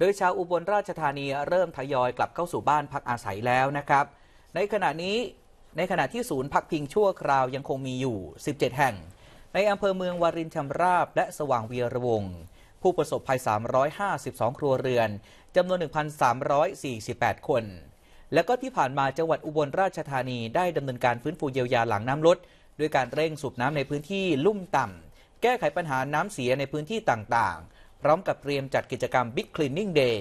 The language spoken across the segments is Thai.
โดยชาวอุบลราชธานีเริ่มทยอยกลับเข้าสู่บ้านพักอาศัยแล้วนะครับ ในขณะนี้ในขณะที่ศูนย์ พักพิงชั่วคราวยังคงมีอยู่ 17 แห่ง ในอำเภอเมือง วารินชำราบ และสว่างเวียรวงผู้ประสบภัย 352 ครัวเรือนจำนวน 1,348 คน และก็ที่ผ่านมาจังหวัดอุบลราชธานีได้ดำเนินการฟื้นฟูเยียวยาหลังน้ำลดด้วยการเร่งสูบน้ำในพื้นที่ลุ่มต่ำแก้ไขปัญหาน้ำเสียในพื้นที่ต่างร้อมกับเตรียมจัดกิจกรรม Big Cleaning Day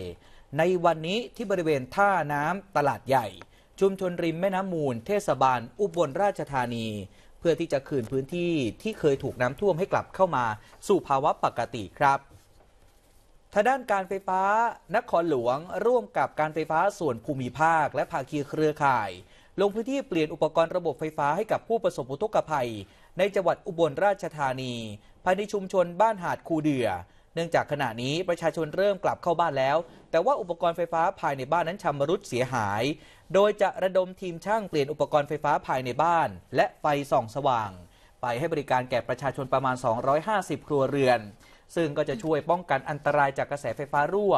ในวันนี้ที่บริเวณท่าน้ำตลาดใหญ่ ชุมชนริมแม่น้ำมูลเทศบาลอุบลราชธานี เพื่อที่จะคืนพื้นที่ที่เคยถูกน้ำท่วมให้กลับเข้ามา สู่ภาวะปกติครับทางด้านการไฟฟ้านครหลวงร่วมกับการไฟฟ้าส่วนภูมิภาคและภาคีเครือข่าย ลงพื้นที่เปลี่ยนอุปกรณ์ระบบไฟฟ้าให้กับผู้ประสบอุทกภัย ในจังหวัดอุบลราชธานีภายในชุมชนบ้านหาดคูเดือเนื่องจากขณะนี้ประชาชนเริ่มกลับเข้าบ้านแล้ว แต่ว่าอุปกรณ์ไฟฟ้าภายในบ้านนั้นชำรุดเสียหาย โดยจะระดมทีมช่างเปลี่ยนอุปกรณ์ไฟฟ้าภายในบ้าน และไฟส่อง สว่าง ไปให้บริการแก่ประชาชนประมาณ 250 ครัวเรือน ซึ่งก็จะช่วยป้องกันอันตรายจากกระแสไฟฟ้ารั่ว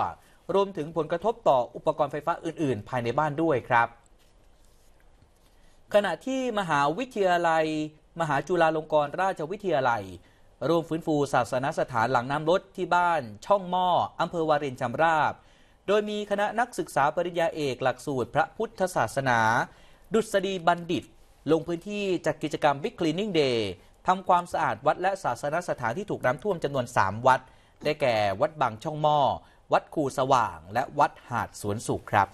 รวมถึงผลกระทบต่ออุปกรณ์ไฟฟ้าอื่น ๆ ภายในบ้านด้วยครับ ขณะที่มหาวิทยาลัย มหาจุฬาลงกรณราชวิทยาลัยร่วมฟื้นฟูศาสนสถานหลังน้ำลดที่บ้าน ช่องหม้ออำเภอวารินชำราบ โดยมีคณะนักศึกษาปริญญาเอกหลักสูตร พระพุทธศาสนา ดุษฎีบัณฑิตลงพื้นที่จัดกกิจกรรมบิ๊กคลีนิ่งเดย์ทำความสะอาดวัดและศาสนสถานที่ถูกน้ำท่วมจำนวน 3 วัด ได้แก่วัดบางช่องหม้อวัดคูสว่าง และวัดหาดสวนสุขครับ